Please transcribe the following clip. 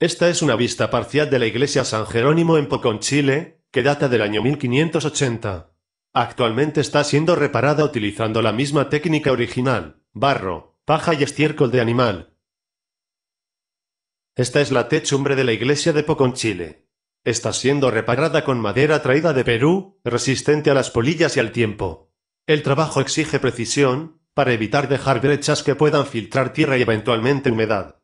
Esta es una vista parcial de la iglesia San Jerónimo en Poconchile, que data del año 1580. Actualmente está siendo reparada utilizando la misma técnica original, barro, paja y estiércol de animal. Esta es la techumbre de la iglesia de Poconchile. Está siendo reparada con madera traída de Perú, resistente a las polillas y al tiempo. El trabajo exige precisión, para evitar dejar brechas que puedan filtrar tierra y eventualmente humedad.